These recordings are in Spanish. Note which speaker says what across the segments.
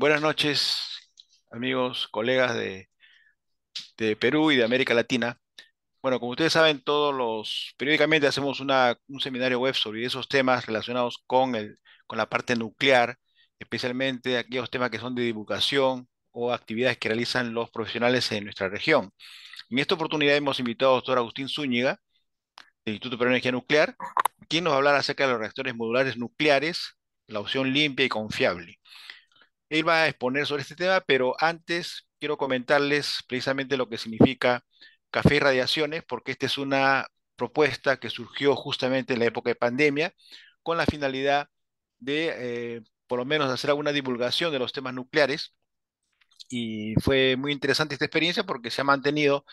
Speaker 1: Buenas noches, amigos, colegas de, Perú y de América Latina. Bueno, como ustedes saben, todos los periódicamente hacemos una, un seminario web sobre esos temas relacionados con, el, con la parte nuclear, especialmente aquellos temas que son de divulgación o actividades que realizan los profesionales en nuestra región. En esta oportunidad hemos invitado al doctor Agustín Zúñiga, del Instituto de Energía Nuclear, quien nos va a hablar acerca de los reactores modulares nucleares, la opción limpia y confiable. Él va a exponer sobre este tema, pero antes quiero comentarles precisamente lo que significa café y radiaciones, porque esta es una propuesta que surgió justamente en la época de pandemia con la finalidad de, eh, por lo menos, hacer alguna divulgación de los temas nucleares. Y fue muy interesante esta experiencia porque se ha mantenido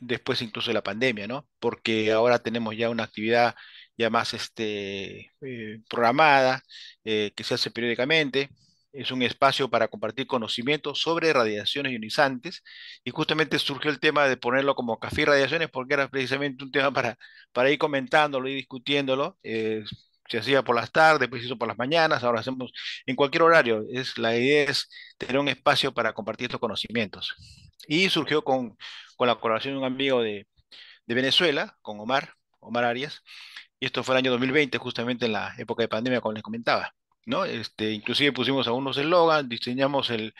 Speaker 1: después incluso de la pandemia, ¿no? Porque ahora tenemos ya una actividad ya más este, eh, programada, eh, que se hace periódicamente, es un espacio para compartir conocimientos sobre radiaciones ionizantes y justamente surgió el tema de ponerlo como café radiaciones porque era precisamente un tema para, para ir comentándolo y discutiéndolo. Eh, se hacía por las tardes, preciso por las mañanas, ahora hacemos en cualquier horario. Es, la idea es tener un espacio para compartir estos conocimientos. Y surgió con, la colaboración de un amigo de, de Venezuela, con Omar, Omar Arias, y esto fue el año 2020, justamente en la época de pandemia, como les comentaba. ¿no? Este, inclusive pusimos algunos eslogans, diseñamos el,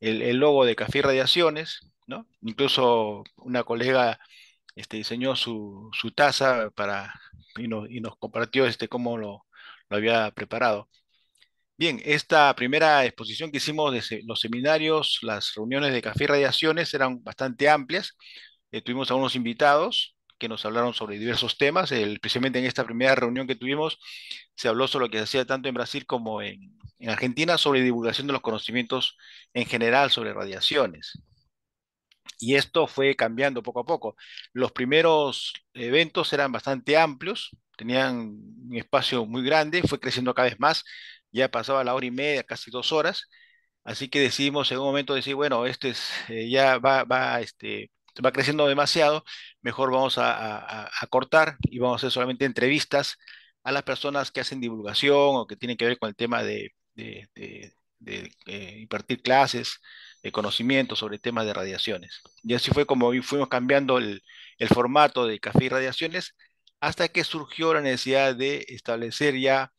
Speaker 1: el, el, logo de Café Radiaciones, Incluso una colega este, diseñó su, taza para, y, nos, compartió este, cómo lo, había preparado. Bien, esta primera exposición que hicimos de los seminarios, las reuniones de Café Radiaciones eran bastante amplias. estuvimos eh, tuvimos a unos invitados, que nos hablaron sobre diversos temas. El, precisamente en esta primera reunión que tuvimos, se habló sobre lo que se hacía tanto en Brasil como en, en Argentina sobre divulgación de los conocimientos en general sobre radiaciones. Y esto fue cambiando poco a poco. Los primeros eventos eran bastante amplios, tenían un espacio muy grande, fue creciendo cada vez más, ya pasaba la hora y media, casi dos horas. Así que decidimos en un momento decir, bueno, este es, eh, ya va, va este, va creciendo demasiado, mejor vamos a, cortar y vamos a hacer solamente entrevistas a las personas que hacen divulgación o que tienen que ver con el tema de, eh, impartir clases, de conocimiento sobre temas de radiaciones. Y así fue como fuimos cambiando el, formato de Café y Radiaciones hasta que surgió la necesidad de establecer ya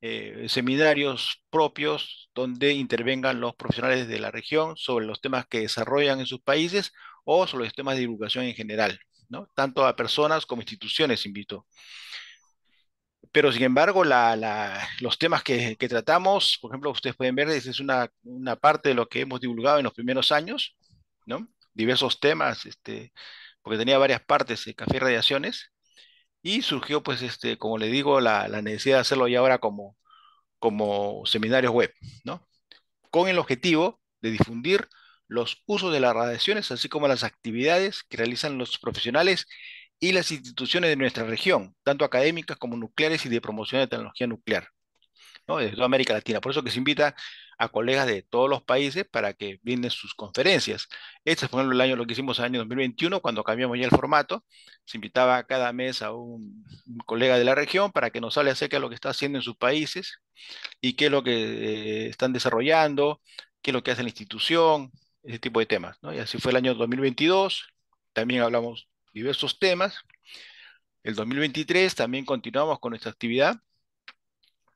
Speaker 1: eh, seminarios propios donde intervengan los profesionales de la región sobre los temas que desarrollan en sus países o sobre los temas de divulgación en general, ¿no? tanto a personas como instituciones invito. Pero sin embargo, los temas que, tratamos, por ejemplo, ustedes pueden ver, es una, parte de lo que hemos divulgado en los primeros años, diversos temas, este, porque tenía varias partes, el café y radiaciones, y surgió, pues, este, como le digo, la, necesidad de hacerlo ya ahora como, como seminarios web, ¿no? con el objetivo de difundir los usos de las radiaciones, así como las actividades que realizan los profesionales y las instituciones de nuestra región, tanto académicas como nucleares y de promoción de tecnología nuclear, ¿no? de toda América Latina. Por eso que se invita a colegas de todos los países para que vienen sus conferencias. Este es, por el año, lo que hicimos en el año 2021, cuando cambiamos ya el formato, se invitaba cada mes a un, colega de la región para que nos hable acerca de lo que está haciendo en sus países y qué es lo que eh, están desarrollando, qué es lo que hace la institución, ese tipo de temas. ¿no? Y así fue el año 2022, también hablamos diversos temas. El 2023 también continuamos con nuestra actividad.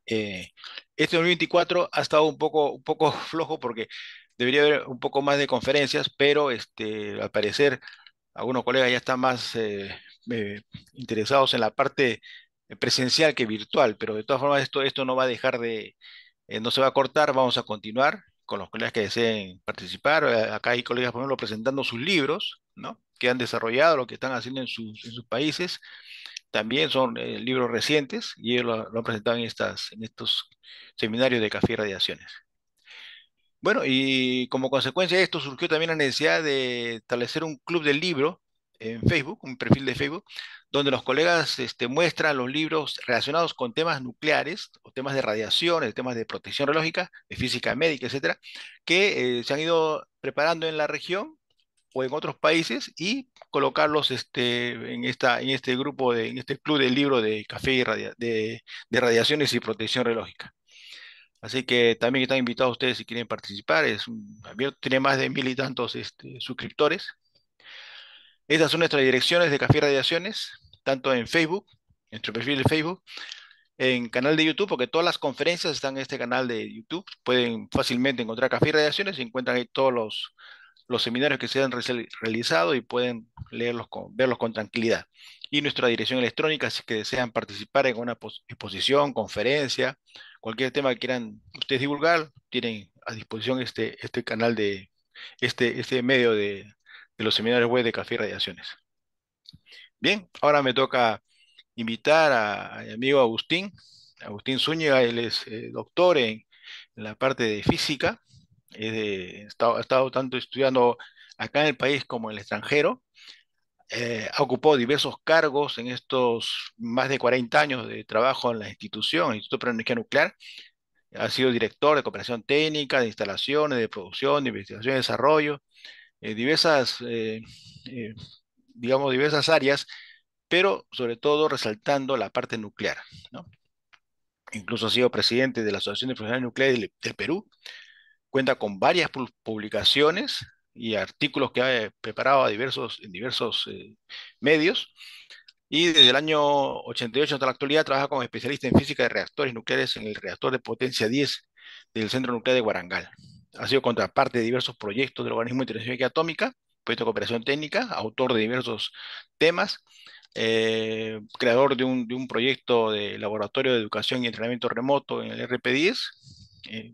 Speaker 1: Eh, este 2024 ha estado un poco, un poco flojo porque debería haber un poco más de conferencias, pero este, al parecer algunos colegas ya están más eh, eh, interesados en la parte presencial que virtual, pero de todas formas esto, esto no va a dejar de, no se va a cortar, vamos a continuar con los colegas que deseen participar. Eh, acá hay colegas, por ejemplo, presentando sus libros, ¿no? Que han desarrollado, lo que están haciendo en sus, países. También son eh, libros recientes y ellos lo, han presentado en, estas, en estos seminarios de Café y Radiaciones. Bueno, y como consecuencia de esto surgió también la necesidad de establecer un club del libro en Facebook, un perfil de Facebook, donde los colegas este, muestran los libros relacionados con temas nucleares, o temas de radiaciones, temas de protección relógica, de física médica, etcétera, que eh, se han ido preparando en la región o en otros países y colocarlos este, en, esta, en este grupo, de, en este club del libro de café y de, radiaciones y protección relógica. Así que también están invitados ustedes si quieren participar. Es tiene más de mil y tantos este, suscriptores estas son nuestras direcciones de Café Radiaciones, tanto en Facebook, en nuestro perfil de Facebook, en canal de YouTube, porque todas las conferencias están en este canal de YouTube. Pueden fácilmente encontrar Café Radiaciones, encuentran ahí todos los, seminarios que se han realizado y pueden leerlos verlos con tranquilidad. Y nuestra dirección electrónica, si desean participar en una exposición, conferencia, cualquier tema que quieran ustedes divulgar, tienen a disposición este, este canal de, este, este medio de, de los seminarios web de Café y Radiaciones. Bien, ahora me toca invitar a, mi amigo Agustín. Agustín Zúñiga, él es eh, doctor en, la parte de física. ha estado tanto estudiando acá en el país como en el extranjero. Eh, ha ocupado diversos cargos en estos más de 40 años de trabajo en la institución, el Instituto Energía Nuclear. Ha sido director de cooperación técnica, de instalaciones, de producción, de investigación y desarrollo. Eh, diversas, eh, eh, digamos, diversas áreas, pero sobre todo resaltando la parte nuclear. Incluso ha sido presidente de la Asociación de Profesionales Nucleares del, Perú, cuenta con varias publicaciones y artículos que ha preparado a diversos, en diversos medios, y desde el año 88 hasta la actualidad trabaja como especialista en física de reactores nucleares en el reactor de potencia 10 del Centro Nuclear de Guarangal ha sido contraparte de diversos proyectos del Organismo Internacional de Atómica, proyecto de cooperación técnica, autor de diversos temas, eh, creador de un, proyecto de laboratorio de educación y entrenamiento remoto en el RP10. Eh,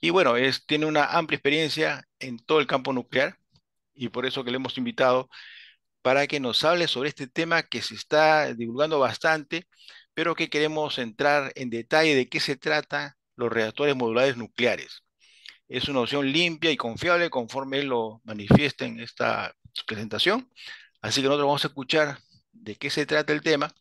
Speaker 1: y, bueno, tiene una amplia experiencia en todo el campo nuclear y por eso que le hemos invitado para que nos hable sobre este tema que se está divulgando bastante, pero que queremos entrar en detalle de qué se trata los reactores modulares nucleares es una opción limpia y confiable conforme lo manifiesta en esta presentación. Así que nosotros vamos a escuchar de qué se trata el tema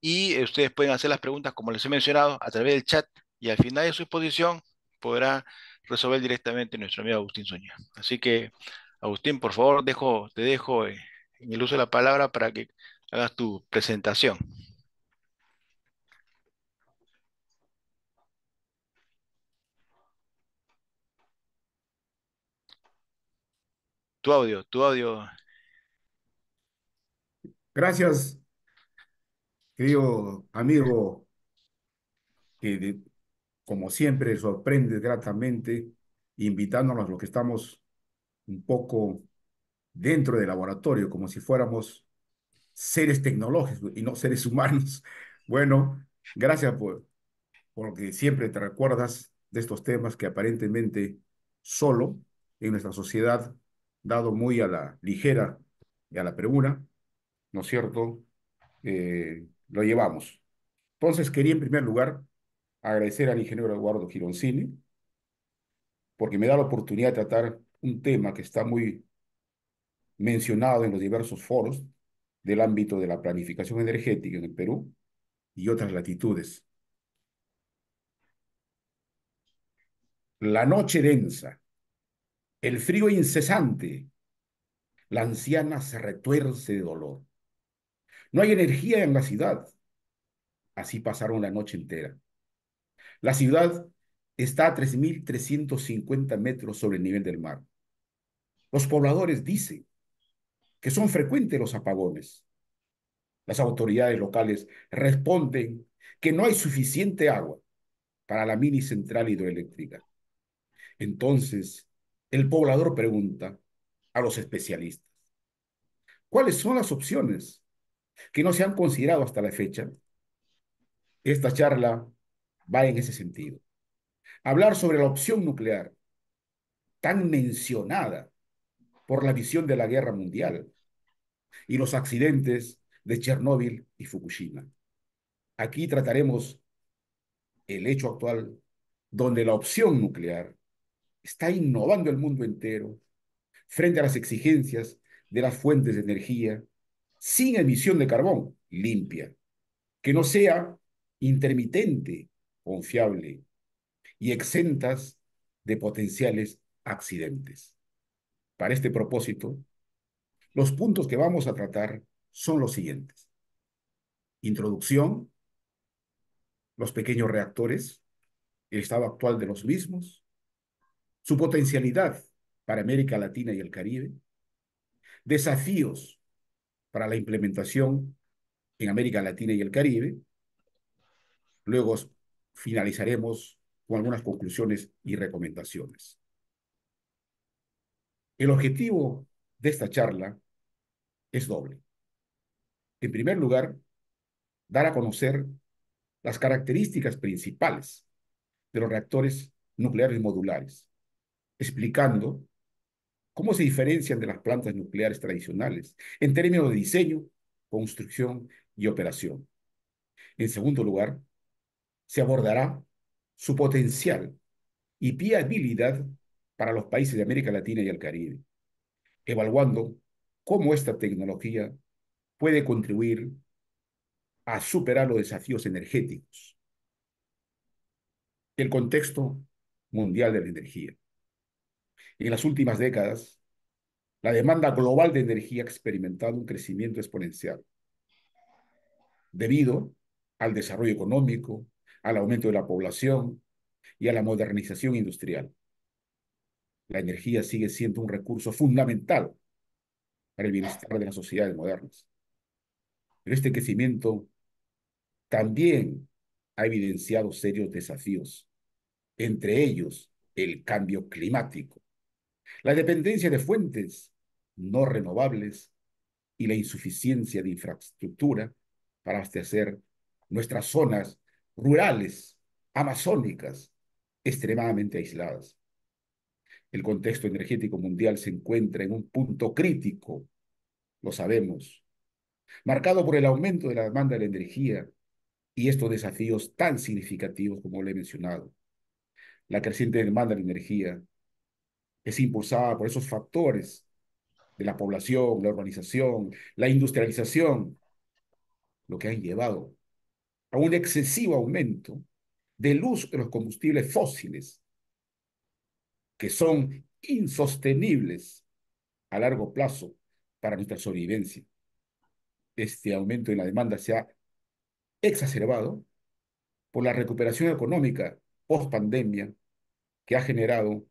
Speaker 1: y eh, ustedes pueden hacer las preguntas, como les he mencionado, a través del chat y al final de su exposición podrá resolver directamente nuestro amigo Agustín Soña. Así que, Agustín, por favor, te dejo eh, en el uso de la palabra para que hagas tu presentación. Tu audio, tu audio. Gracias,
Speaker 2: querido amigo, que como siempre sorprende gratamente, invitándonos los que estamos un poco dentro del laboratorio, como si fuéramos seres tecnológicos y no seres humanos. Bueno, gracias por que siempre te recuerdas de estos temas que aparentemente solo en nuestra sociedad dado muy a la ligera y a la premura, ¿no es cierto? Eh, lo llevamos. Entonces quería en primer lugar agradecer al ingeniero Eduardo Gironcini, porque me da la oportunidad de tratar un tema que está muy mencionado en los diversos foros del ámbito de la planificación energética en el Perú y otras latitudes. La noche densa el frío incesante. La anciana se retuerce de dolor. No hay energía en la ciudad. Así pasaron la noche entera. La ciudad está a 3.350 metros sobre el nivel del mar. Los pobladores dicen que son frecuentes los apagones. Las autoridades locales responden que no hay suficiente agua para la mini central hidroeléctrica. Entonces, el poblador pregunta a los especialistas, ¿cuáles son las opciones que no se han considerado hasta la fecha? Esta charla va en ese sentido. Hablar sobre la opción nuclear, tan mencionada por la visión de la guerra mundial y los accidentes de Chernóbil y Fukushima. Aquí trataremos el hecho actual donde la opción nuclear está innovando el mundo entero frente a las exigencias de las fuentes de energía sin emisión de carbón, limpia, que no sea intermitente, confiable y exentas de potenciales accidentes. Para este propósito, los puntos que vamos a tratar son los siguientes. Introducción, los pequeños reactores, el estado actual de los mismos, su potencialidad para América Latina y el Caribe, desafíos para la implementación en América Latina y el Caribe. Luego finalizaremos con algunas conclusiones y recomendaciones. El objetivo de esta charla es doble. En primer lugar, dar a conocer las características principales de los reactores nucleares modulares explicando cómo se diferencian de las plantas nucleares tradicionales en términos de diseño, construcción y operación. En segundo lugar, se abordará su potencial y viabilidad para los países de América Latina y el Caribe, evaluando cómo esta tecnología puede contribuir a superar los desafíos energéticos, el contexto mundial de la energía. En las últimas décadas, la demanda global de energía ha experimentado un crecimiento exponencial debido al desarrollo económico, al aumento de la población y a la modernización industrial. La energía sigue siendo un recurso fundamental para el bienestar de las sociedades modernas. Pero este crecimiento también ha evidenciado serios desafíos, entre ellos el cambio climático, la dependencia de fuentes no renovables y la insuficiencia de infraestructura para abastecer nuestras zonas rurales, amazónicas, extremadamente aisladas. El contexto energético mundial se encuentra en un punto crítico, lo sabemos, marcado por el aumento de la demanda de la energía y estos desafíos tan significativos como lo he mencionado. La creciente demanda de energía es impulsada por esos factores de la población, la urbanización, la industrialización, lo que han llevado a un excesivo aumento de luz de los combustibles fósiles, que son insostenibles a largo plazo para nuestra sobrevivencia. Este aumento en la demanda se ha exacerbado por la recuperación económica post pandemia que ha generado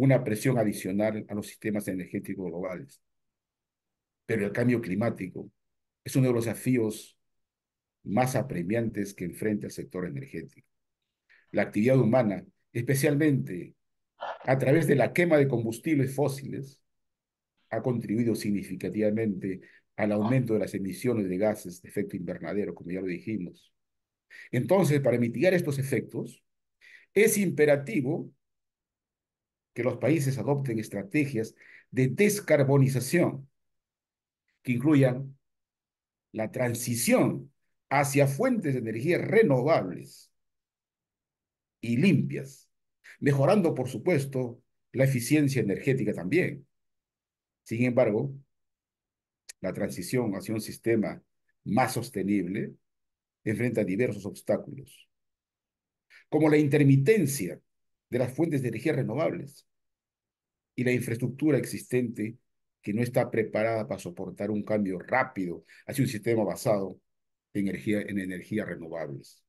Speaker 2: una presión adicional a los sistemas energéticos globales. Pero el cambio climático es uno de los desafíos más apremiantes que enfrenta el sector energético. La actividad humana, especialmente a través de la quema de combustibles fósiles, ha contribuido significativamente al aumento de las emisiones de gases de efecto invernadero, como ya lo dijimos. Entonces, para mitigar estos efectos, es imperativo que los países adopten estrategias de descarbonización que incluyan la transición hacia fuentes de energía renovables y limpias, mejorando, por supuesto, la eficiencia energética también. Sin embargo, la transición hacia un sistema más sostenible enfrenta diversos obstáculos, como la intermitencia de las fuentes de energía renovables y la infraestructura existente que no está preparada para soportar un cambio rápido hacia un sistema basado en, energía, en energías renovables.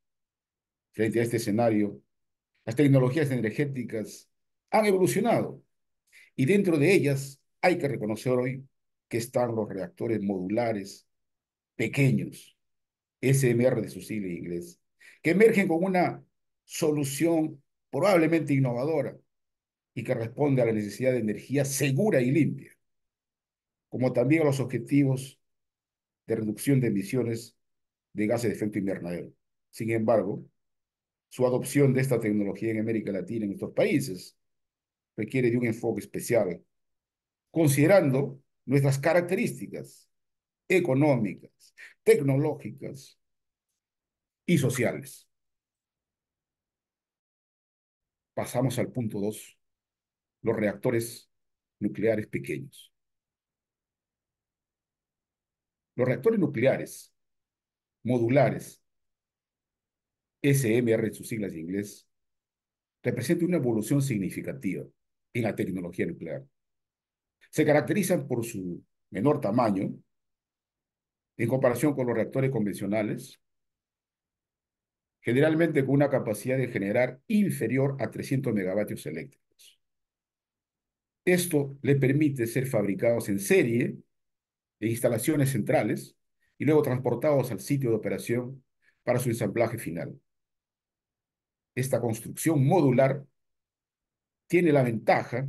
Speaker 2: Frente a este escenario, las tecnologías energéticas han evolucionado y dentro de ellas hay que reconocer hoy que están los reactores modulares pequeños, SMR de su sigla en inglés, que emergen con una solución probablemente innovadora y que responde a la necesidad de energía segura y limpia, como también a los objetivos de reducción de emisiones de gases de efecto invernadero. Sin embargo, su adopción de esta tecnología en América Latina en estos países requiere de un enfoque especial, considerando nuestras características económicas, tecnológicas y sociales. Pasamos al punto dos, los reactores nucleares pequeños. Los reactores nucleares modulares, SMR en sus siglas en inglés, representan una evolución significativa en la tecnología nuclear. Se caracterizan por su menor tamaño en comparación con los reactores convencionales generalmente con una capacidad de generar inferior a 300 megavatios eléctricos. Esto le permite ser fabricados en serie en instalaciones centrales y luego transportados al sitio de operación para su ensamblaje final. Esta construcción modular tiene la ventaja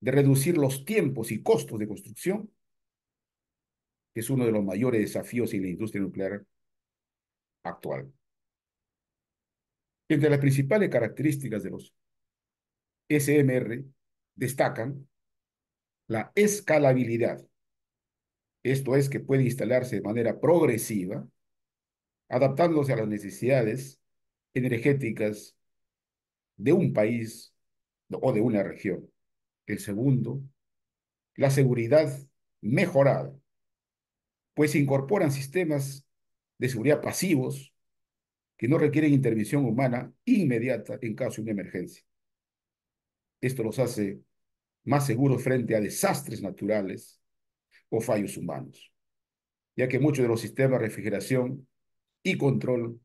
Speaker 2: de reducir los tiempos y costos de construcción, que es uno de los mayores desafíos en la industria nuclear actual. Entre las principales características de los SMR destacan la escalabilidad, esto es que puede instalarse de manera progresiva, adaptándose a las necesidades energéticas de un país o de una región. El segundo, la seguridad mejorada, pues incorporan sistemas de seguridad pasivos que no requieren intervención humana inmediata en caso de una emergencia. Esto los hace más seguros frente a desastres naturales o fallos humanos, ya que muchos de los sistemas de refrigeración y control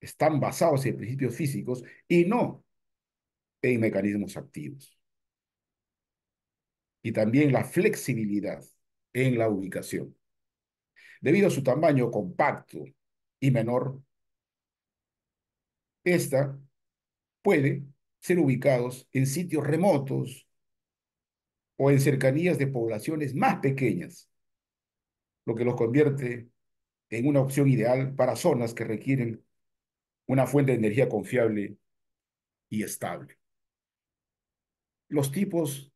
Speaker 2: están basados en principios físicos y no en mecanismos activos. Y también la flexibilidad en la ubicación. Debido a su tamaño compacto y menor, esta puede ser ubicados en sitios remotos o en cercanías de poblaciones más pequeñas, lo que los convierte en una opción ideal para zonas que requieren una fuente de energía confiable y estable. Los tipos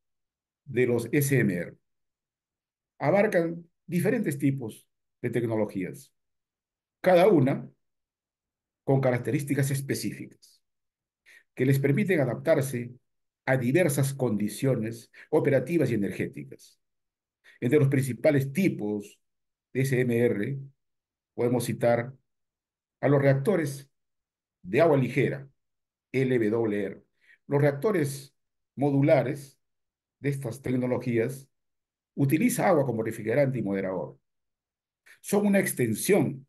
Speaker 2: de los SMR abarcan diferentes tipos de tecnologías, cada una con características específicas que les permiten adaptarse a diversas condiciones operativas y energéticas. Entre los principales tipos de SMR podemos citar a los reactores de agua ligera, LWR, los reactores modulares de estas tecnologías utiliza agua como refrigerante y moderador. Son una extensión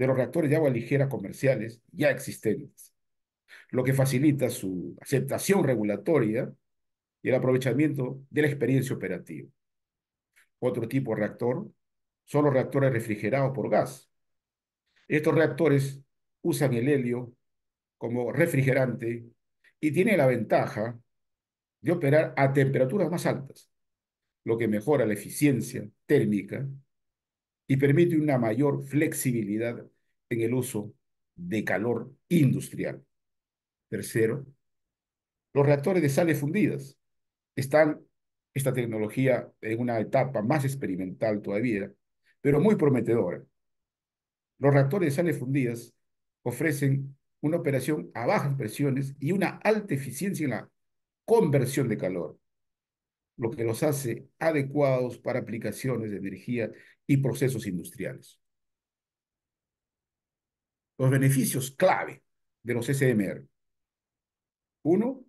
Speaker 2: de los reactores de agua ligera comerciales ya existentes, lo que facilita su aceptación regulatoria y el aprovechamiento de la experiencia operativa. Otro tipo de reactor son los reactores refrigerados por gas. Estos reactores usan el helio como refrigerante y tienen la ventaja de operar a temperaturas más altas, lo que mejora la eficiencia térmica y permite una mayor flexibilidad en el uso de calor industrial. Tercero, los reactores de sales fundidas están, esta tecnología en una etapa más experimental todavía, pero muy prometedora. Los reactores de sales fundidas ofrecen una operación a bajas presiones y una alta eficiencia en la conversión de calor, lo que los hace adecuados para aplicaciones de energía y procesos industriales los beneficios clave de los SMR. Uno,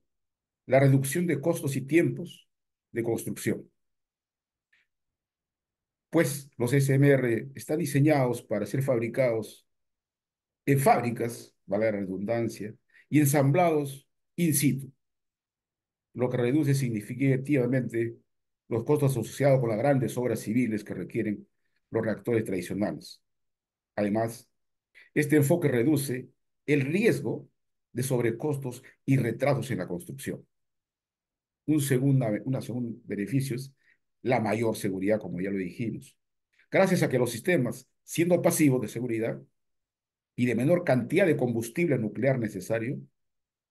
Speaker 2: la reducción de costos y tiempos de construcción. Pues los SMR están diseñados para ser fabricados en fábricas, vale la redundancia, y ensamblados in situ, lo que reduce significativamente los costos asociados con las grandes obras civiles que requieren los reactores tradicionales. Además, este enfoque reduce el riesgo de sobrecostos y retrasos en la construcción. Un segundo, una beneficio es la mayor seguridad, como ya lo dijimos. Gracias a que los sistemas, siendo pasivos de seguridad y de menor cantidad de combustible nuclear necesario,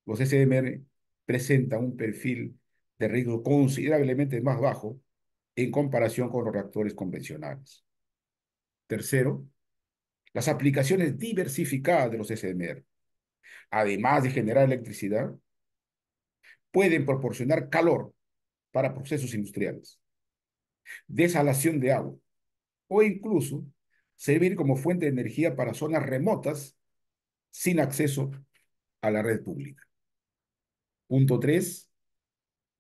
Speaker 2: los SMR presentan un perfil de riesgo considerablemente más bajo en comparación con los reactores convencionales. Tercero, las aplicaciones diversificadas de los SMR, además de generar electricidad, pueden proporcionar calor para procesos industriales, desalación de agua o incluso servir como fuente de energía para zonas remotas sin acceso a la red pública. Punto 3.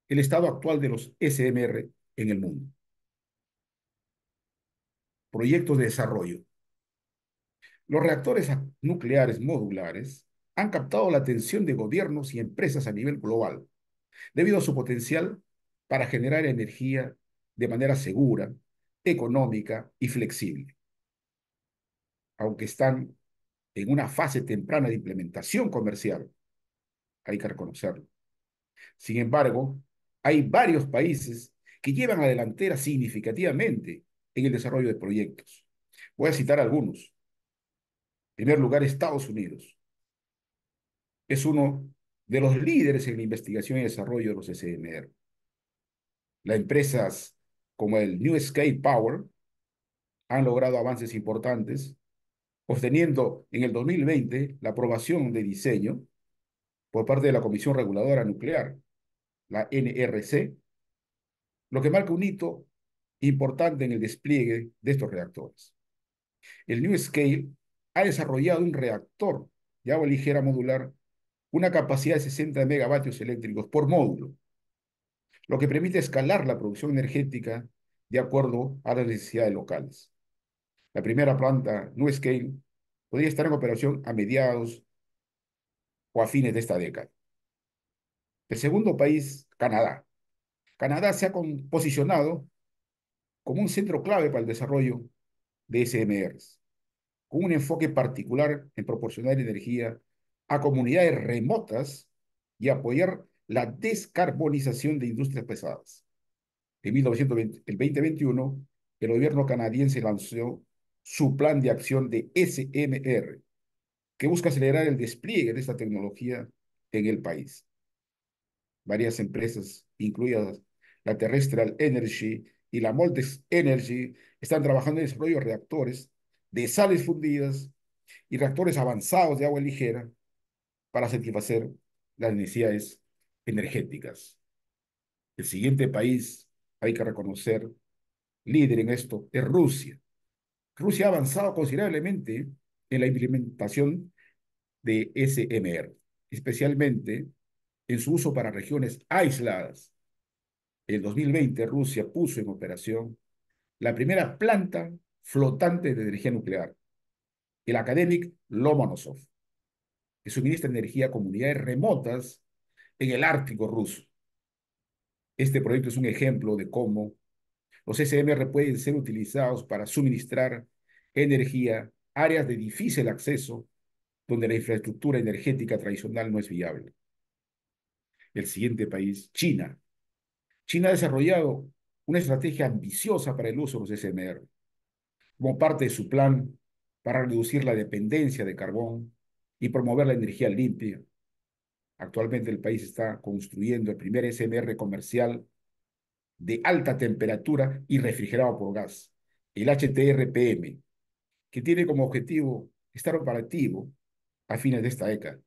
Speaker 2: El estado actual de los SMR en el mundo. Proyectos de desarrollo. Los reactores nucleares modulares han captado la atención de gobiernos y empresas a nivel global, debido a su potencial para generar energía de manera segura, económica y flexible. Aunque están en una fase temprana de implementación comercial, hay que reconocerlo. Sin embargo, hay varios países que llevan a delantera significativamente en el desarrollo de proyectos. Voy a citar algunos primer lugar, Estados Unidos. Es uno de los líderes en la investigación y desarrollo de los SMR. Las empresas como el New Sky Power han logrado avances importantes, obteniendo en el 2020 la aprobación de diseño por parte de la Comisión Reguladora Nuclear, la NRC, lo que marca un hito importante en el despliegue de estos reactores. El New Scale ha desarrollado un reactor de agua ligera modular, una capacidad de 60 megavatios eléctricos por módulo, lo que permite escalar la producción energética de acuerdo a las necesidades locales. La primera planta, New Scale, podría estar en operación a mediados o a fines de esta década. El segundo país, Canadá. Canadá se ha posicionado como un centro clave para el desarrollo de SMRs con un enfoque particular en proporcionar energía a comunidades remotas y apoyar la descarbonización de industrias pesadas. En el 2021, el gobierno canadiense lanzó su plan de acción de SMR, que busca acelerar el despliegue de esta tecnología en el país. Varias empresas, incluidas la Terrestrial Energy y la Moldex Energy, están trabajando en el desarrollo de reactores de sales fundidas y reactores avanzados de agua ligera para satisfacer las necesidades energéticas. El siguiente país, hay que reconocer, líder en esto, es Rusia. Rusia ha avanzado considerablemente en la implementación de SMR, especialmente en su uso para regiones aisladas. En 2020, Rusia puso en operación la primera planta flotante de energía nuclear, el Academic Lomonosov, que suministra energía a comunidades remotas en el Ártico ruso. Este proyecto es un ejemplo de cómo los SMR pueden ser utilizados para suministrar energía a áreas de difícil acceso donde la infraestructura energética tradicional no es viable. El siguiente país, China. China ha desarrollado una estrategia ambiciosa para el uso de los SMR como parte de su plan para reducir la dependencia de carbón y promover la energía limpia. Actualmente el país está construyendo el primer SMR comercial de alta temperatura y refrigerado por gas, el HTRPM, que tiene como objetivo estar operativo a fines de esta década.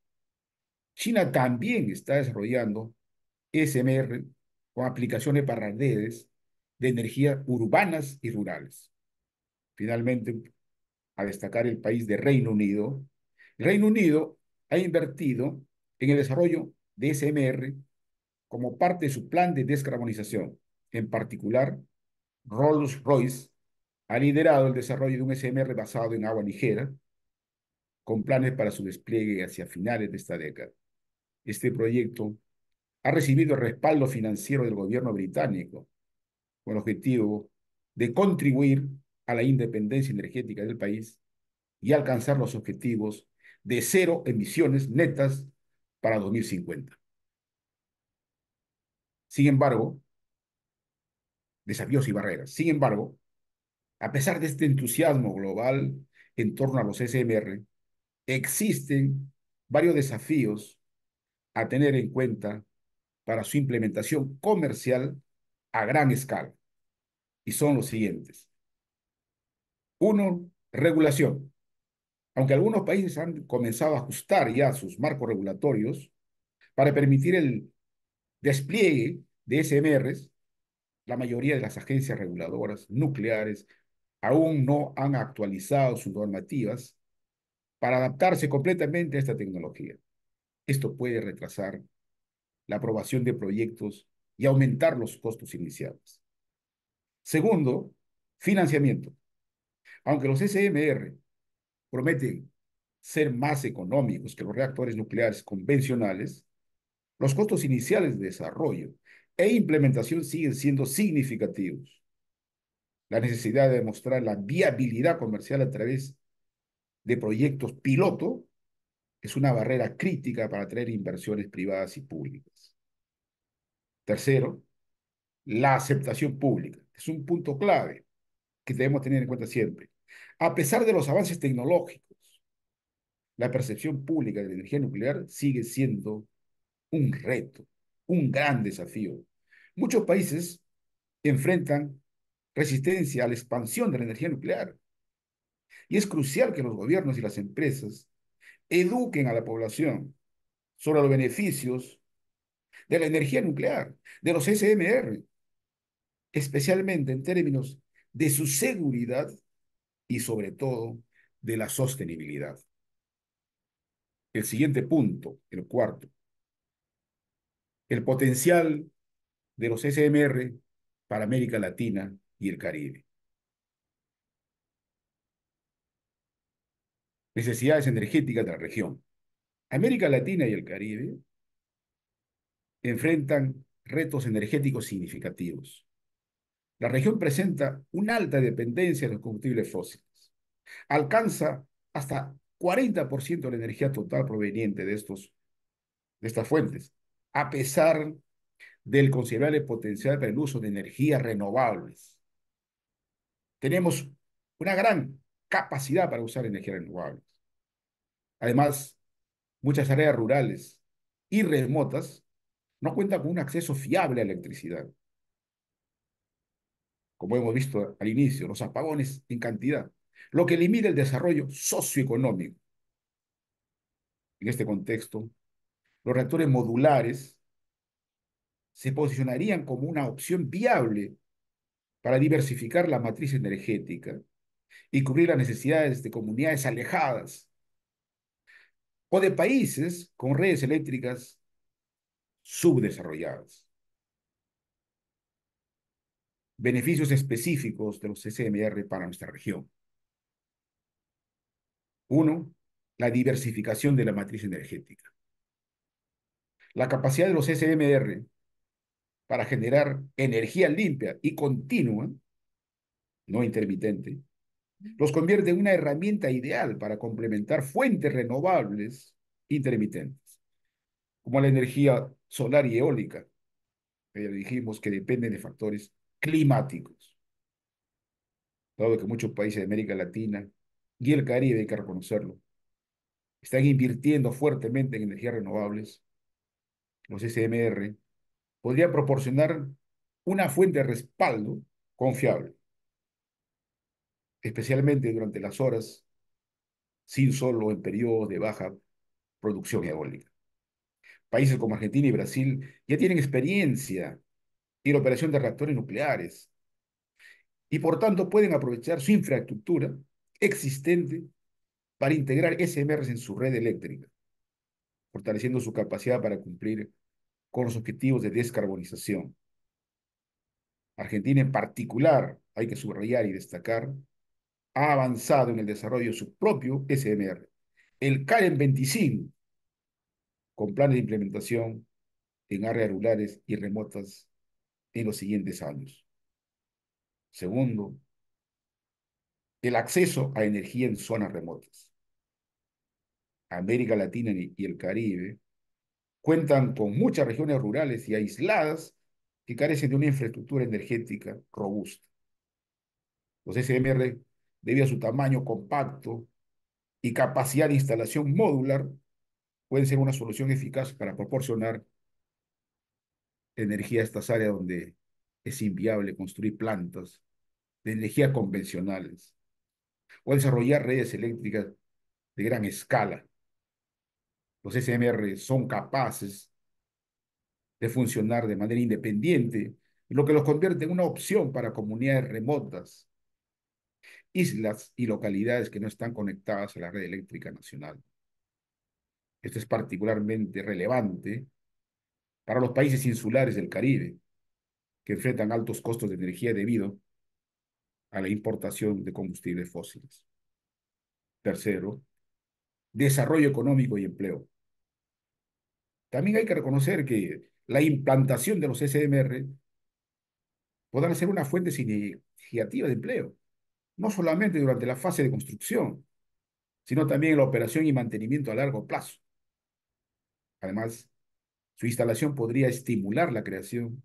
Speaker 2: China también está desarrollando SMR con aplicaciones para redes de energía urbanas y rurales finalmente a destacar el país de Reino Unido. Reino Unido ha invertido en el desarrollo de SMR como parte de su plan de descarbonización. En particular, Rolls-Royce ha liderado el desarrollo de un SMR basado en agua ligera, con planes para su despliegue hacia finales de esta década. Este proyecto ha recibido el respaldo financiero del gobierno británico con el objetivo de contribuir a la independencia energética del país y alcanzar los objetivos de cero emisiones netas para 2050. Sin embargo, desafíos y barreras. Sin embargo, a pesar de este entusiasmo global en torno a los SMR, existen varios desafíos a tener en cuenta para su implementación comercial a gran escala. Y son los siguientes. Uno, regulación. Aunque algunos países han comenzado a ajustar ya sus marcos regulatorios para permitir el despliegue de SMRs, la mayoría de las agencias reguladoras nucleares aún no han actualizado sus normativas para adaptarse completamente a esta tecnología. Esto puede retrasar la aprobación de proyectos y aumentar los costos iniciales. Segundo, financiamiento. Aunque los SMR prometen ser más económicos que los reactores nucleares convencionales, los costos iniciales de desarrollo e implementación siguen siendo significativos. La necesidad de demostrar la viabilidad comercial a través de proyectos piloto es una barrera crítica para atraer inversiones privadas y públicas. Tercero, la aceptación pública. Es un punto clave que debemos tener en cuenta siempre. A pesar de los avances tecnológicos, la percepción pública de la energía nuclear sigue siendo un reto, un gran desafío. Muchos países enfrentan resistencia a la expansión de la energía nuclear. Y es crucial que los gobiernos y las empresas eduquen a la población sobre los beneficios de la energía nuclear, de los SMR, especialmente en términos de su seguridad y sobre todo de la sostenibilidad. El siguiente punto, el cuarto, el potencial de los SMR para América Latina y el Caribe. Necesidades energéticas de la región. América Latina y el Caribe enfrentan retos energéticos significativos. La región presenta una alta dependencia de los combustibles fósiles. Alcanza hasta 40% de la energía total proveniente de, estos, de estas fuentes, a pesar del considerable potencial para el uso de energías renovables. Tenemos una gran capacidad para usar energías renovables. Además, muchas áreas rurales y remotas no cuentan con un acceso fiable a electricidad como hemos visto al inicio, los apagones en cantidad, lo que limita el desarrollo socioeconómico. En este contexto, los reactores modulares se posicionarían como una opción viable para diversificar la matriz energética y cubrir las necesidades de comunidades alejadas o de países con redes eléctricas subdesarrolladas beneficios específicos de los SMR para nuestra región. Uno, la diversificación de la matriz energética. La capacidad de los SMR para generar energía limpia y continua, no intermitente, los convierte en una herramienta ideal para complementar fuentes renovables intermitentes, como la energía solar y eólica, que ya dijimos que dependen de factores climáticos, dado que muchos países de América Latina y el Caribe, hay que reconocerlo, están invirtiendo fuertemente en energías renovables, los SMR, podrían proporcionar una fuente de respaldo confiable, especialmente durante las horas sin solo en periodos de baja producción eólica. Países como Argentina y Brasil ya tienen experiencia y la operación de reactores nucleares. Y por tanto pueden aprovechar su infraestructura existente para integrar SMRs en su red eléctrica, fortaleciendo su capacidad para cumplir con los objetivos de descarbonización. Argentina en particular, hay que subrayar y destacar, ha avanzado en el desarrollo de su propio SMR, el CAREN 25, con planes de implementación en áreas rurales y remotas en los siguientes años. Segundo, el acceso a energía en zonas remotas. América Latina y el Caribe cuentan con muchas regiones rurales y aisladas que carecen de una infraestructura energética robusta. Los SMR, debido a su tamaño compacto y capacidad de instalación modular, pueden ser una solución eficaz para proporcionar energía a estas áreas donde es inviable construir plantas de energía convencionales o desarrollar redes eléctricas de gran escala. Los SMR son capaces de funcionar de manera independiente, lo que los convierte en una opción para comunidades remotas, islas y localidades que no están conectadas a la red eléctrica nacional. Esto es particularmente relevante para los países insulares del Caribe, que enfrentan altos costos de energía debido a la importación de combustibles fósiles. Tercero, desarrollo económico y empleo. También hay que reconocer que la implantación de los SMR podrán ser una fuente significativa de empleo, no solamente durante la fase de construcción, sino también en la operación y mantenimiento a largo plazo. Además, su instalación podría estimular la creación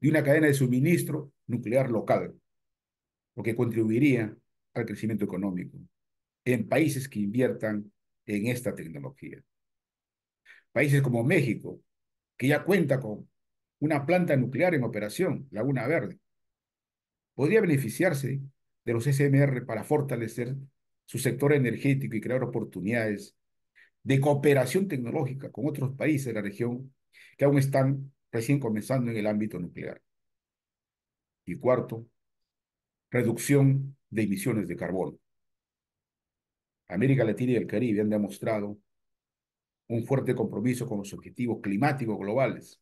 Speaker 2: de una cadena de suministro nuclear local, lo que contribuiría al crecimiento económico en países que inviertan en esta tecnología. Países como México, que ya cuenta con una planta nuclear en operación, Laguna Verde, podría beneficiarse de los SMR para fortalecer su sector energético y crear oportunidades de cooperación tecnológica con otros países de la región que aún están recién comenzando en el ámbito nuclear. Y cuarto, reducción de emisiones de carbono. América Latina y el Caribe han demostrado un fuerte compromiso con los objetivos climáticos globales,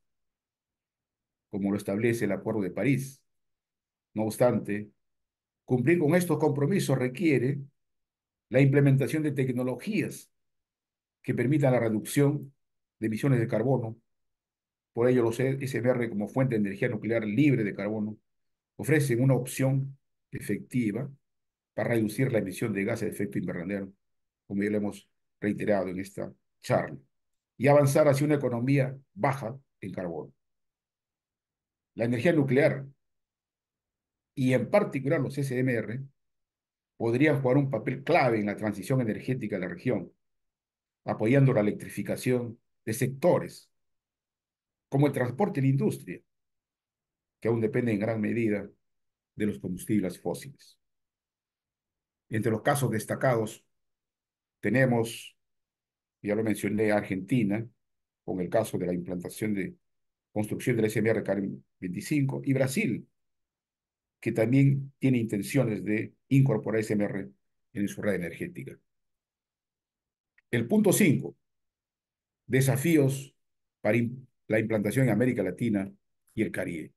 Speaker 2: como lo establece el Acuerdo de París. No obstante, cumplir con estos compromisos requiere la implementación de tecnologías que permita la reducción de emisiones de carbono, por ello los SMR, como fuente de energía nuclear libre de carbono, ofrecen una opción efectiva para reducir la emisión de gases de efecto invernadero, como ya lo hemos reiterado en esta charla, y avanzar hacia una economía baja en carbono. La energía nuclear y en particular los SMR podrían jugar un papel clave en la transición energética de la región, apoyando la electrificación de sectores como el transporte y la industria, que aún dependen en gran medida de los combustibles fósiles. Entre los casos destacados tenemos, ya lo mencioné, Argentina, con el caso de la implantación de construcción del SMR 25, y Brasil, que también tiene intenciones de incorporar SMR en su red energética. El punto cinco, desafíos para la implantación en América Latina y el Caribe.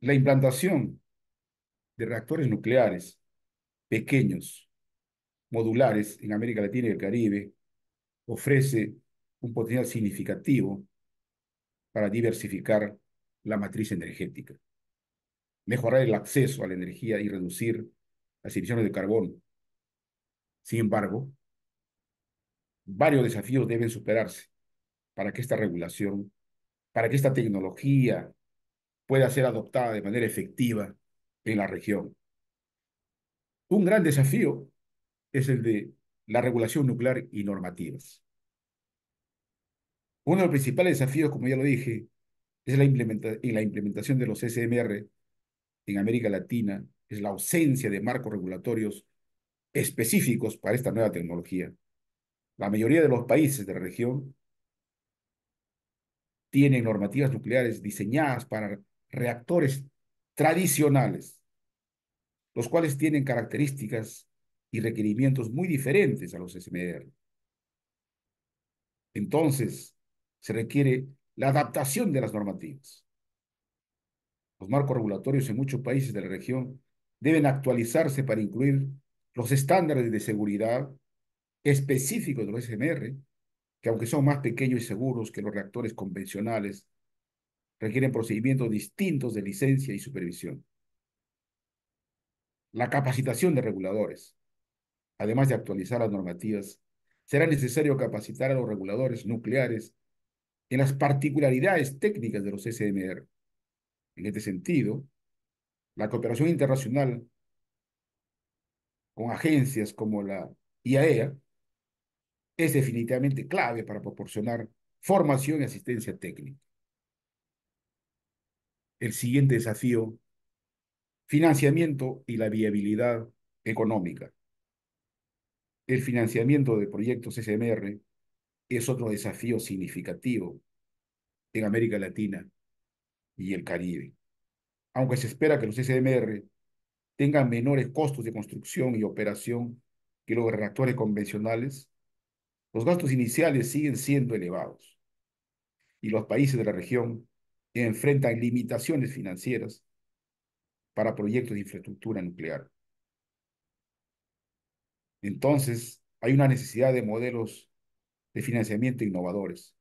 Speaker 2: La implantación de reactores nucleares pequeños, modulares en América Latina y el Caribe ofrece un potencial significativo para diversificar la matriz energética, mejorar el acceso a la energía y reducir las emisiones de carbono, sin embargo, varios desafíos deben superarse para que esta regulación, para que esta tecnología pueda ser adoptada de manera efectiva en la región. Un gran desafío es el de la regulación nuclear y normativas. Uno de los principales desafíos, como ya lo dije, es la, la implementación de los SMR en América Latina, es la ausencia de marcos regulatorios específicos para esta nueva tecnología. La mayoría de los países de la región tienen normativas nucleares diseñadas para reactores tradicionales, los cuales tienen características y requerimientos muy diferentes a los SMR. Entonces, se requiere la adaptación de las normativas. Los marcos regulatorios en muchos países de la región deben actualizarse para incluir los estándares de seguridad específicos de los SMR, que aunque son más pequeños y seguros que los reactores convencionales, requieren procedimientos distintos de licencia y supervisión. La capacitación de reguladores, además de actualizar las normativas, será necesario capacitar a los reguladores nucleares en las particularidades técnicas de los SMR. En este sentido, la cooperación internacional con agencias como la IAEA, e es definitivamente clave para proporcionar formación y asistencia técnica. El siguiente desafío, financiamiento y la viabilidad económica. El financiamiento de proyectos SMR es otro desafío significativo en América Latina y el Caribe. Aunque se espera que los SMR tengan menores costos de construcción y operación que los reactores convencionales, los gastos iniciales siguen siendo elevados y los países de la región enfrentan limitaciones financieras para proyectos de infraestructura nuclear. Entonces, hay una necesidad de modelos de financiamiento innovadores,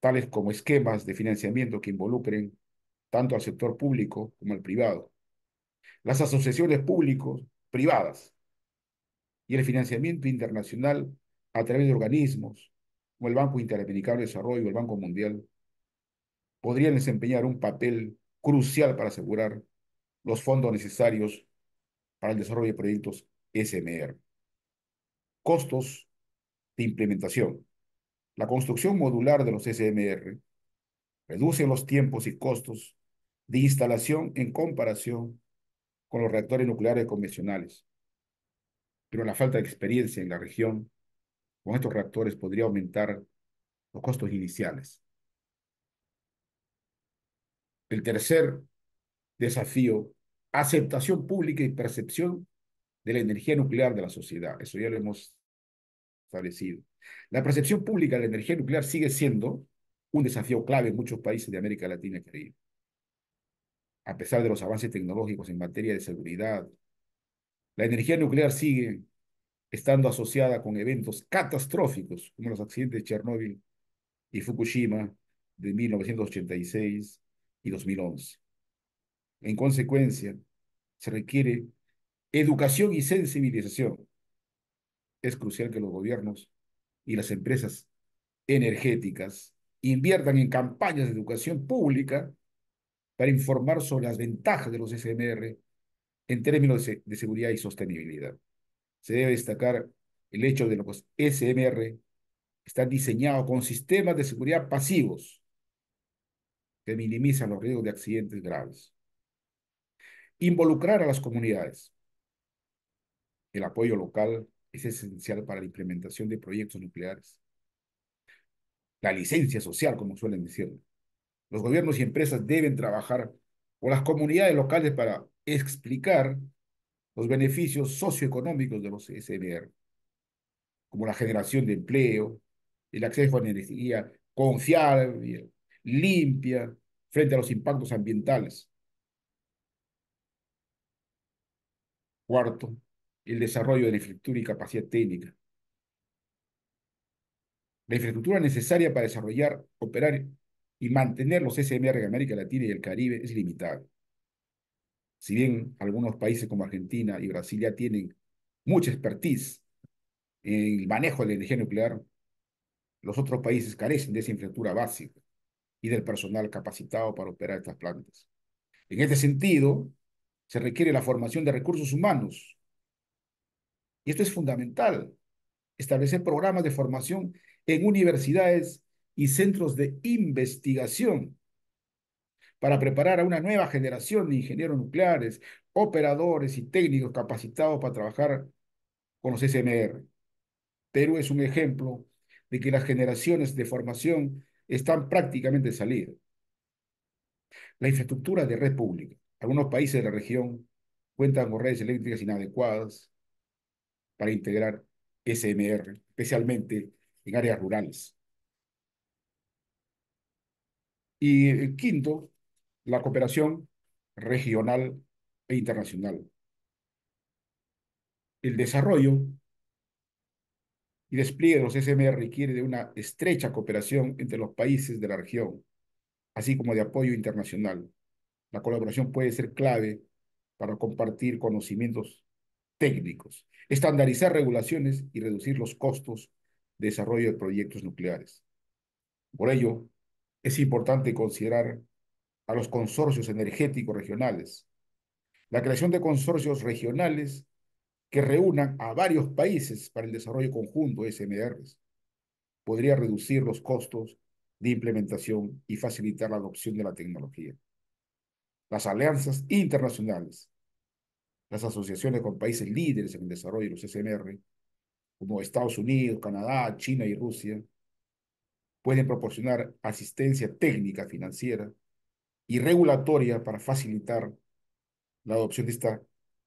Speaker 2: tales como esquemas de financiamiento que involucren tanto al sector público como al privado. Las asociaciones públicos, privadas y el financiamiento internacional a través de organismos como el Banco Interamericano de Desarrollo o el Banco Mundial podrían desempeñar un papel crucial para asegurar los fondos necesarios para el desarrollo de proyectos SMR. Costos de implementación. La construcción modular de los SMR Reduce los tiempos y costos de instalación en comparación con los reactores nucleares convencionales. Pero la falta de experiencia en la región con estos reactores podría aumentar los costos iniciales. El tercer desafío, aceptación pública y percepción de la energía nuclear de la sociedad. Eso ya lo hemos establecido. La percepción pública de la energía nuclear sigue siendo un desafío clave en muchos países de América Latina y A pesar de los avances tecnológicos en materia de seguridad, la energía nuclear sigue estando asociada con eventos catastróficos como los accidentes de Chernóbil y Fukushima de 1986 y 2011. En consecuencia, se requiere educación y sensibilización. Es crucial que los gobiernos y las empresas energéticas inviertan en campañas de educación pública para informar sobre las ventajas de los SMR en términos de, seguridad y sostenibilidad. Se debe destacar el hecho de que los SMR están diseñados con sistemas de seguridad pasivos que minimizan los riesgos de accidentes graves. Involucrar a las comunidades. El apoyo local es esencial para la implementación de proyectos nucleares la licencia social, como suelen decirlo. Los gobiernos y empresas deben trabajar con las comunidades locales para explicar los beneficios socioeconómicos de los SMR, como la generación de empleo, el acceso a energía confiable, limpia, frente a los impactos ambientales. Cuarto, el desarrollo de la infraestructura y capacidad técnica. La infraestructura necesaria para desarrollar, operar y mantener los SMR en América Latina y el Caribe es limitada. Si bien algunos países como Argentina y Brasil ya tienen mucha expertise en el manejo de la energía nuclear, los otros países carecen de esa infraestructura básica y del personal capacitado para operar estas plantas. En este sentido, se requiere la formación de recursos humanos. Y esto es fundamental, establecer programas de formación en universidades y centros de investigación para preparar a una nueva generación de ingenieros nucleares, operadores y técnicos capacitados para trabajar con los SMR. Perú es un ejemplo de que las generaciones de formación están prácticamente salidas. La infraestructura de red pública. Algunos países de la región cuentan con redes eléctricas inadecuadas para integrar SMR, especialmente en áreas rurales. Y eh, quinto, la cooperación regional e internacional. El desarrollo y despliegue de los SMR requiere de una estrecha cooperación entre los países de la región, así como de apoyo internacional. La colaboración puede ser clave para compartir conocimientos técnicos, estandarizar regulaciones y reducir los costos desarrollo de proyectos nucleares. Por ello, es importante considerar a los consorcios energéticos regionales, la creación de consorcios regionales que reúnan a varios países para el desarrollo conjunto de SMRs podría reducir los costos de implementación y facilitar la adopción de la tecnología. Las alianzas internacionales, las asociaciones con países líderes en el desarrollo de los SMR como Estados Unidos, Canadá, China y Rusia, pueden proporcionar asistencia técnica, financiera y regulatoria para facilitar la adopción de esta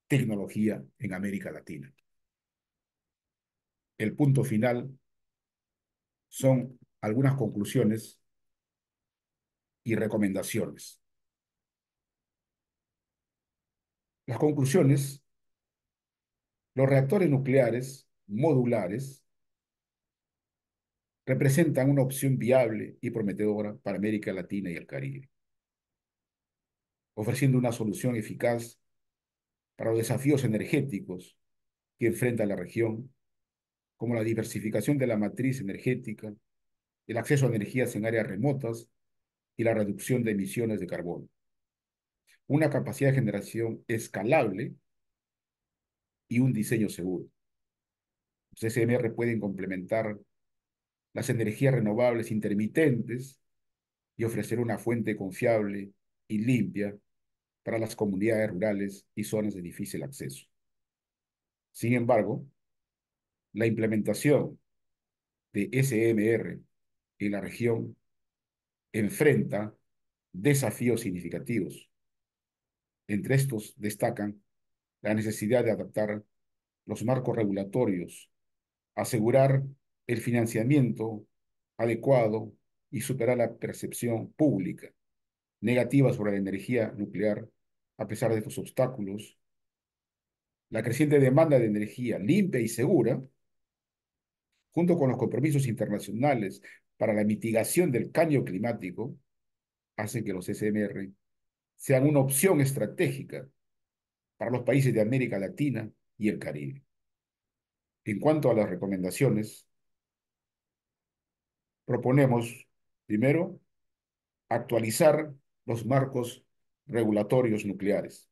Speaker 2: tecnología en América Latina. El punto final son algunas conclusiones y recomendaciones. Las conclusiones, los reactores nucleares modulares representan una opción viable y prometedora para América Latina y el Caribe, ofreciendo una solución eficaz para los desafíos energéticos que enfrenta la región, como la diversificación de la matriz energética, el acceso a energías en áreas remotas y la reducción de emisiones de carbono. Una capacidad de generación escalable y un diseño seguro. SMR pueden complementar las energías renovables intermitentes y ofrecer una fuente confiable y limpia para las comunidades rurales y zonas de difícil acceso. Sin embargo, la implementación de SMR en la región enfrenta desafíos significativos. Entre estos destacan la necesidad de adaptar los marcos regulatorios asegurar el financiamiento adecuado y superar la percepción pública negativa sobre la energía nuclear a pesar de estos obstáculos, la creciente demanda de energía limpia y segura, junto con los compromisos internacionales para la mitigación del cambio climático, hacen que los SMR sean una opción estratégica para los países de América Latina y el Caribe. En cuanto a las recomendaciones, proponemos, primero, actualizar los marcos regulatorios nucleares.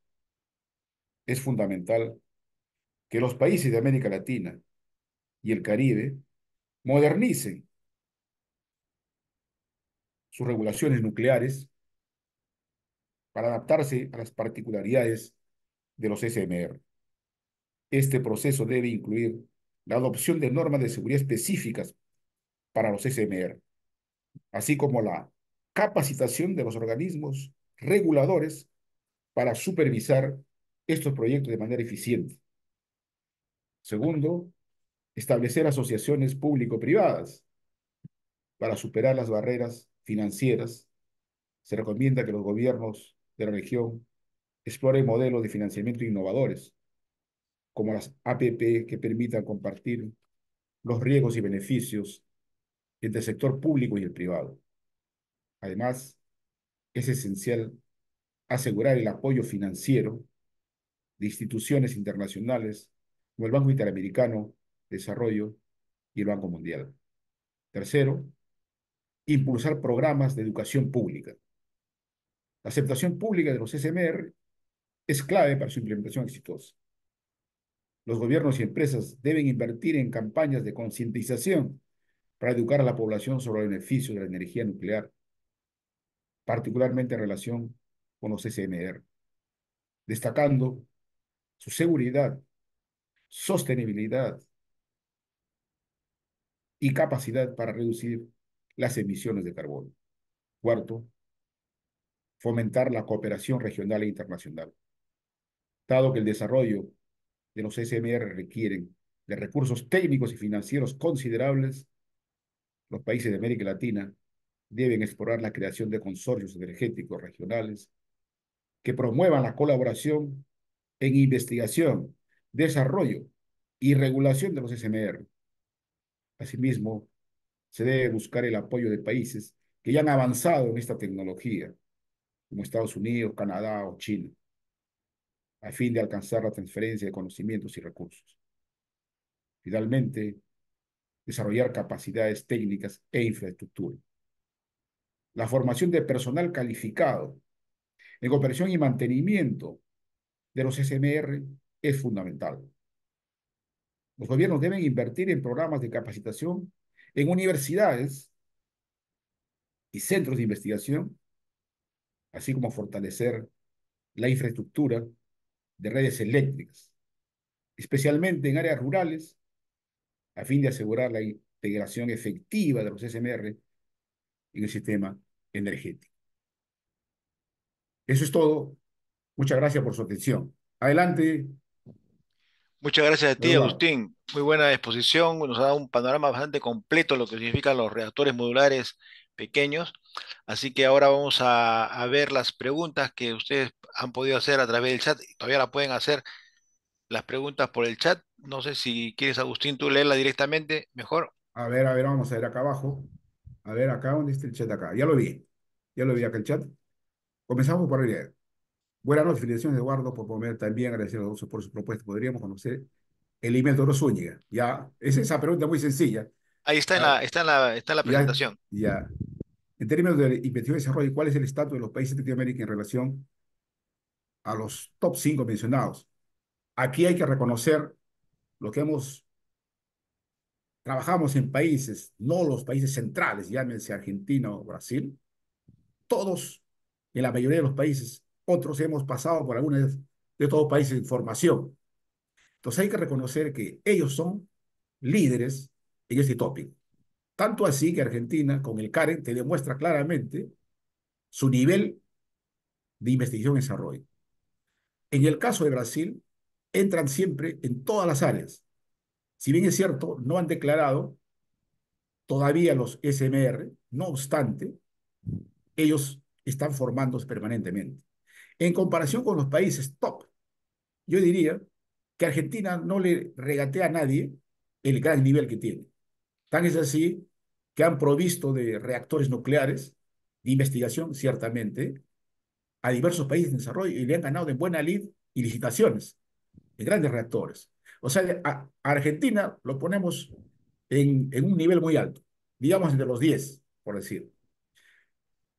Speaker 2: Es fundamental que los países de América Latina y el Caribe modernicen sus regulaciones nucleares para adaptarse a las particularidades de los SMR. Este proceso debe incluir la adopción de normas de seguridad específicas para los SMR, así como la capacitación de los organismos reguladores para supervisar estos proyectos de manera eficiente. Segundo, establecer asociaciones público-privadas para superar las barreras financieras. Se recomienda que los gobiernos de la región exploren modelos de financiamiento innovadores como las APP que permitan compartir los riesgos y beneficios entre el sector público y el privado. Además, es esencial asegurar el apoyo financiero de instituciones internacionales como el Banco Interamericano de Desarrollo y el Banco Mundial. Tercero, impulsar programas de educación pública. La aceptación pública de los SMR es clave para su implementación exitosa. Los gobiernos y empresas deben invertir en campañas de concientización para educar a la población sobre los beneficios de la energía nuclear, particularmente en relación con los SMR, destacando su seguridad, sostenibilidad y capacidad para reducir las emisiones de carbono. Cuarto, fomentar la cooperación regional e internacional, dado que el desarrollo de los SMR requieren de recursos técnicos y financieros considerables, los países de América Latina deben explorar la creación de consorcios energéticos regionales que promuevan la colaboración en investigación, desarrollo y regulación de los SMR. Asimismo, se debe buscar el apoyo de países que ya han avanzado en esta tecnología, como Estados Unidos, Canadá o China a fin de alcanzar la transferencia de conocimientos y recursos. Finalmente, desarrollar capacidades técnicas e infraestructura. La formación de personal calificado en cooperación y mantenimiento de los SMR es fundamental. Los gobiernos deben invertir en programas de capacitación en universidades y centros de investigación, así como fortalecer la infraestructura de redes eléctricas, especialmente en áreas rurales, a fin de asegurar la integración efectiva de los SMR en el sistema energético. Eso es todo. Muchas gracias por su atención. Adelante.
Speaker 1: Muchas gracias a ti, Agustín. Muy buena exposición. Nos ha dado un panorama bastante completo de lo que significan los reactores modulares pequeños. Así que ahora vamos a, ver las preguntas que ustedes han podido hacer a través del chat. Todavía la pueden hacer las preguntas por el chat. No sé si quieres, Agustín, tú leerla directamente, mejor.
Speaker 2: A ver, a ver, vamos a ver acá abajo. A ver, acá, ¿dónde está el chat? Acá, ya lo vi. Ya lo vi acá el chat. Comenzamos por el Buenas noches, felicitaciones, Eduardo, por poner también agradecer a los por su propuesta. Podríamos conocer el email de Ya, es esa pregunta muy sencilla.
Speaker 1: Ahí está, en, la, está, la, está la presentación.
Speaker 2: ya. ya. En términos de investigación y desarrollo, ¿cuál es el estatus de los países de América en relación a los top 5 mencionados? Aquí hay que reconocer lo que hemos trabajamos en países, no los países centrales, llámense Argentina o Brasil, todos, en la mayoría de los países, otros hemos pasado por algunos de los países en formación. Entonces hay que reconocer que ellos son líderes en este tópico. Tanto así que Argentina, con el CAREN, te demuestra claramente su nivel de investigación y desarrollo. En el caso de Brasil, entran siempre en todas las áreas. Si bien es cierto, no han declarado todavía los SMR, no obstante, ellos están formándose permanentemente. En comparación con los países top, yo diría que Argentina no le regatea a nadie el gran nivel que tiene. Tan es así que han provisto de reactores nucleares de investigación, ciertamente, a diversos países de desarrollo y le han ganado de buena lid y licitaciones de grandes reactores. O sea, a Argentina lo ponemos en, en un nivel muy alto, digamos entre los 10, por decir.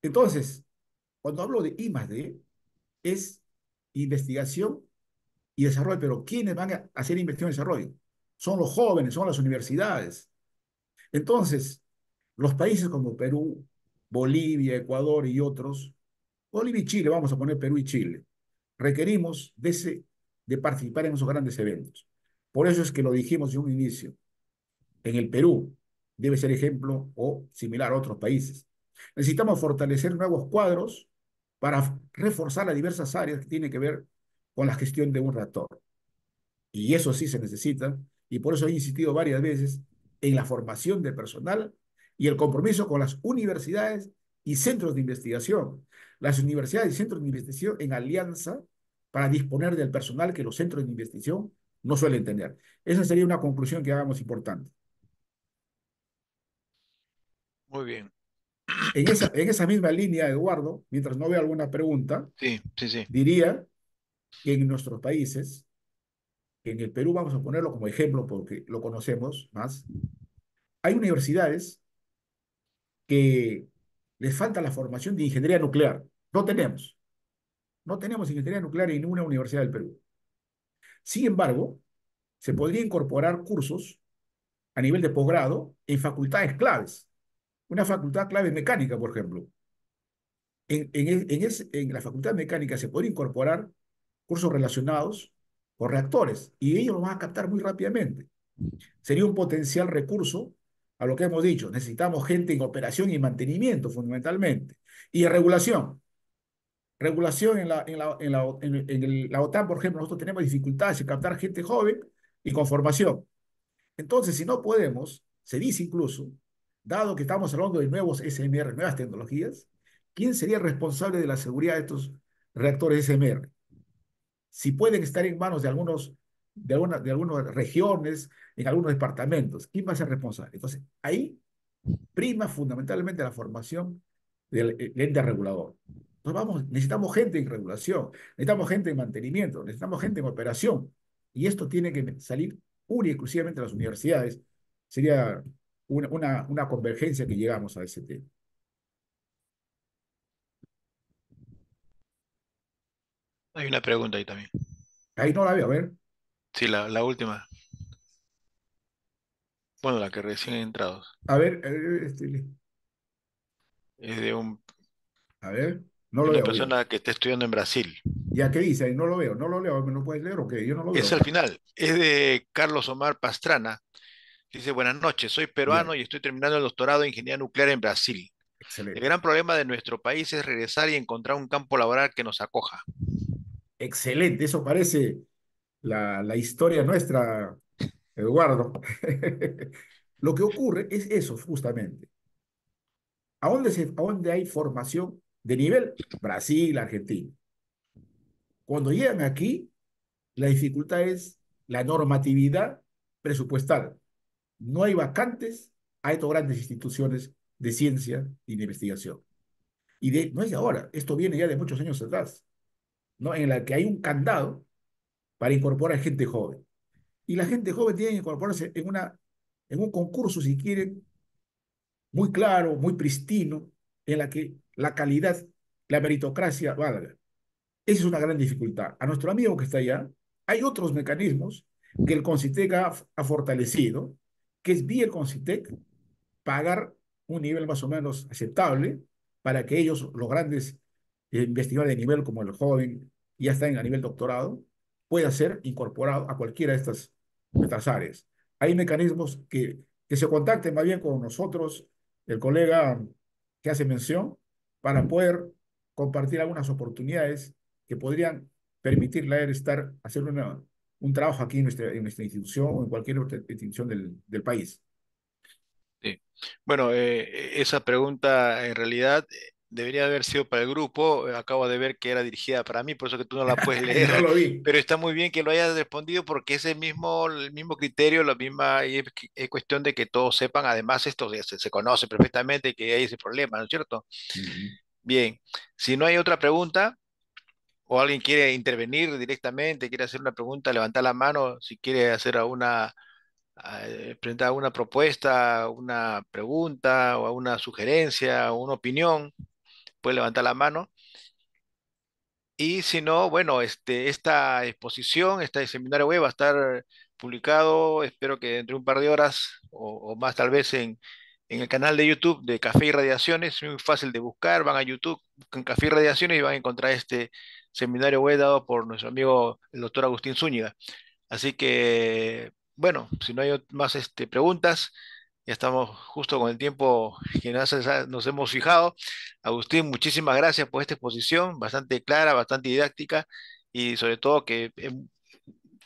Speaker 2: Entonces, cuando hablo de I más D, es investigación y desarrollo, pero ¿quiénes van a hacer investigación y desarrollo? Son los jóvenes, son las universidades, entonces, los países como Perú, Bolivia, Ecuador y otros, Bolivia y Chile, vamos a poner Perú y Chile, requerimos de, ese, de participar en esos grandes eventos. Por eso es que lo dijimos en un inicio. En el Perú debe ser ejemplo o similar a otros países. Necesitamos fortalecer nuevos cuadros para reforzar las diversas áreas que tienen que ver con la gestión de un reactor. Y eso sí se necesita, y por eso he insistido varias veces en la formación de personal y el compromiso con las universidades y centros de investigación. Las universidades y centros de investigación en alianza para disponer del personal que los centros de investigación no suelen tener. Esa sería una conclusión que hagamos importante. Muy bien. En esa, en esa misma línea, Eduardo, mientras no vea alguna pregunta, sí, diría que en nuestros países en el Perú, vamos a ponerlo como ejemplo porque lo conocemos más, hay universidades que les falta la formación de ingeniería nuclear. No tenemos. No tenemos ingeniería nuclear en ninguna universidad del Perú. Sin embargo, se podría incorporar cursos a nivel de posgrado en facultades claves. Una facultad clave mecánica, por ejemplo. En, en, en, en la facultad mecánica se podría incorporar cursos relacionados o reactores y ellos lo van a captar muy rápidamente. Sería un potencial recurso a lo que hemos dicho. Necesitamos gente en operación y mantenimiento fundamentalmente y regulación. Regulación en la, en la, OTAN, por ejemplo, nosotros tenemos dificultades en captar gente joven y con formación. Entonces, si no podemos, se dice incluso, dado que estamos hablando de nuevos SMR, nuevas tecnologías, ¿quién sería responsable de la seguridad de estos reactores SMR? si pueden estar en manos de algunos de, de algunas regiones, en algunos departamentos. ¿Quién va a ser responsable? Entonces, ahí prima fundamentalmente la formación eh, del, ente regulador. Entonces, vamos, necesitamos gente en regulación, necesitamos gente en mantenimiento, necesitamos gente en operación. Y esto tiene que salir única y exclusivamente de las universidades. Sería una, una, una convergencia que llegamos a ese tema.
Speaker 1: Hay una pregunta ahí también.
Speaker 2: Ahí no la veo, a ver.
Speaker 1: Sí, la, última. Bueno, la que recién he entrado.
Speaker 2: A ver, eh, eh, este,
Speaker 1: es de un. A ver, no lo veo. Una persona que está estudiando en Brasil.
Speaker 2: ¿Ya qué dice? No lo veo, no lo leo, ¿no puedes leer o qué? Yo no lo veo. Es al
Speaker 1: final. Es de Carlos Omar Pastrana. Dice, buenas noches, soy peruano y estoy terminando el doctorado en ingeniería nuclear en Brasil. El gran problema de nuestro país es regresar y encontrar un campo laboral que nos acoja.
Speaker 2: Excelente, eso parece la, historia nuestra, Eduardo. Lo que ocurre es eso, justamente. ¿A dónde, se, ¿A dónde hay formación de nivel? Brasil, Argentina. Cuando llegan aquí, la dificultad es la normatividad presupuestal. No hay vacantes a estas grandes instituciones de ciencia y de investigación. Y no es de ahora, esto viene ya de muchos años atrás. ¿no? en la que hay un candado para incorporar gente joven. Y la gente joven tiene que incorporarse en, una, en un concurso, si quieren, muy claro, muy pristino, en la que la calidad, la meritocracia valga. Esa es una gran dificultad. A nuestro amigo que está allá, hay otros mecanismos que el CONCITEC ha, fortalecido, que es vía el CONCITEC pagar un nivel más o menos aceptable para que ellos, los grandes eh, investigador de nivel como el joven, ya está en, a nivel doctorado, pueda ser incorporado a cualquiera de estas, áreas. Hay mecanismos que, que se contacten más bien con nosotros, el colega que hace mención, para poder compartir algunas oportunidades que podrían permitirle estar, hacer un trabajo aquí en nuestra, en nuestra institución o en cualquier otra institución del, país.
Speaker 1: Bueno, eh, esa pregunta en realidad debería haber sido para el grupo, eh, acabo de ver que era dirigida para mí, por eso que tú no la puedes leer. Pero está muy bien que lo hayas respondido porque es el mismo, el mismo criterio, la misma es, cuestión de que todos sepan, además esto se, conoce perfectamente que hay ese problema, ¿no es cierto? Bien, si no hay otra pregunta o alguien quiere intervenir directamente, quiere hacer una pregunta, levantar la mano si quiere hacer alguna ah, eh, presentar una propuesta, una pregunta o una sugerencia, una opinión puede levantar la mano. Y si no, bueno, este, esta exposición, este seminario web va a estar publicado, espero que entre un par de horas o, más tal vez en, el canal de YouTube de Café y Radiaciones, muy fácil de buscar, van a YouTube, con Café y Radiaciones y van a encontrar este seminario web dado por nuestro amigo el doctor Agustín Zúñiga. Así que, bueno, si no hay más este, preguntas, ya estamos justo con el tiempo que nos, hemos fijado. Agustín, muchísimas gracias por esta exposición, bastante clara, bastante didáctica y sobre todo que em,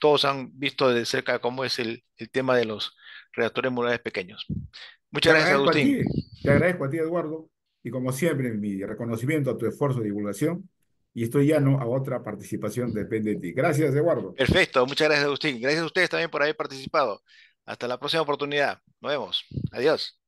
Speaker 1: todos han visto de cerca cómo es el, tema de los reactores murales pequeños. Muchas gracias, Agustín.
Speaker 2: te agradezco a ti, Eduardo, y como siempre, mi reconocimiento a tu esfuerzo de divulgación y estoy llano a otra participación, depende de ti. Gracias, Eduardo.
Speaker 1: Perfecto, muchas gracias, Agustín. Gracias a ustedes también por haber participado. Hasta la próxima oportunidad. Nos vemos. Adiós.